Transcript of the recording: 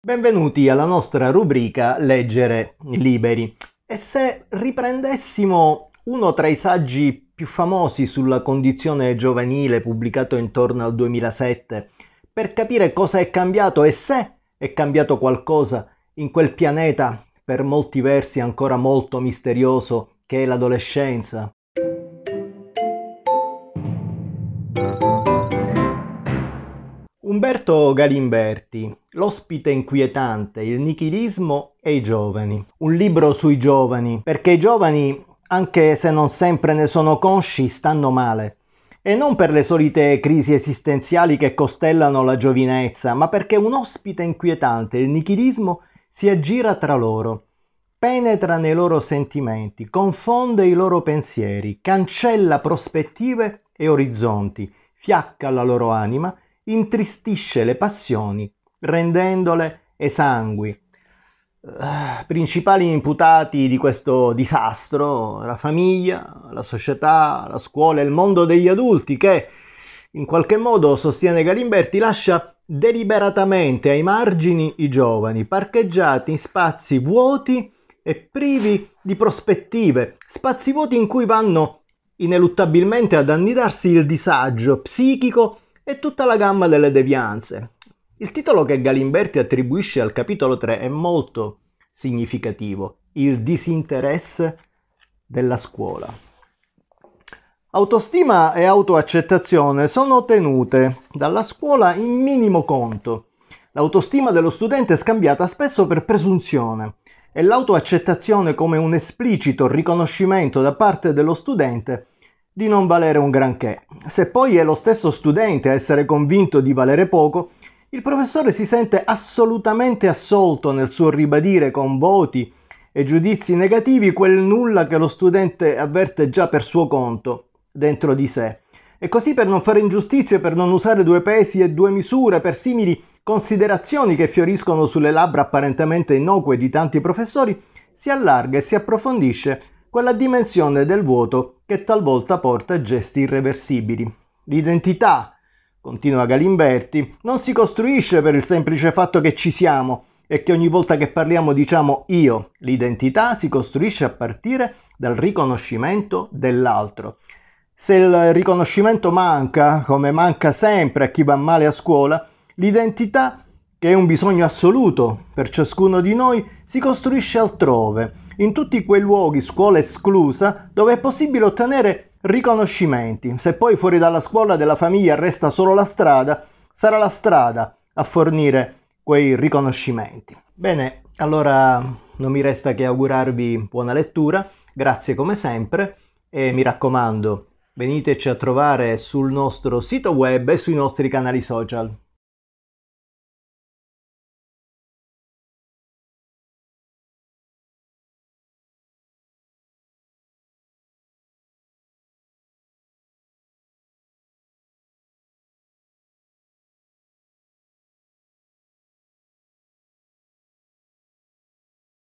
Benvenuti alla nostra rubrica Leggere liberi. E se riprendessimo uno tra i saggi più famosi sulla condizione giovanile pubblicato intorno al 2007 per capire cosa è cambiato e se è cambiato qualcosa in quel pianeta per molti versi ancora molto misterioso che è l'adolescenza, Umberto Galimberti, L'ospite inquietante, il nichilismo e i giovani. Un libro sui giovani, perché i giovani, anche se non sempre ne sono consci, stanno male. E non per le solite crisi esistenziali che costellano la giovinezza, ma perché un ospite inquietante, il nichilismo, si aggira tra loro, penetra nei loro sentimenti, confonde i loro pensieri, cancella prospettive e orizzonti, fiacca la loro anima intristisce le passioni, rendendole esangui. Eh, principali imputati di questo disastro, la famiglia, la società, la scuola il mondo degli adulti che, in qualche modo, sostiene Galimberti, lascia deliberatamente ai margini i giovani, parcheggiati in spazi vuoti e privi di prospettive, spazi vuoti in cui vanno ineluttabilmente ad annidarsi il disagio psichico e e tutta la gamma delle devianze. Il titolo che Galimberti attribuisce al capitolo 3 è molto significativo, il disinteresse della scuola. Autostima e autoaccettazione sono tenute dalla scuola in minimo conto. L'autostima dello studente è scambiata spesso per presunzione e l'autoaccettazione come un esplicito riconoscimento da parte dello studente di non valere un granché. Se poi è lo stesso studente a essere convinto di valere poco, il professore si sente assolutamente assolto nel suo ribadire con voti e giudizi negativi quel nulla che lo studente avverte già per suo conto, dentro di sé. E così per non fare ingiustizie, per non usare due pesi e due misure, per simili considerazioni che fioriscono sulle labbra apparentemente innocue di tanti professori, si allarga e si approfondisce quella dimensione del vuoto che talvolta porta a gesti irreversibili. L'identità, continua Galimberti, non si costruisce per il semplice fatto che ci siamo e che ogni volta che parliamo diciamo io. L'identità si costruisce a partire dal riconoscimento dell'altro. Se il riconoscimento manca, come manca sempre a chi va male a scuola, l'identità, che è un bisogno assoluto per ciascuno di noi, si costruisce altrove in tutti quei luoghi, scuola esclusa, dove è possibile ottenere riconoscimenti. Se poi fuori dalla scuola della famiglia resta solo la strada, sarà la strada a fornire quei riconoscimenti. Bene, allora non mi resta che augurarvi buona lettura, grazie come sempre e mi raccomando, veniteci a trovare sul nostro sito web e sui nostri canali social.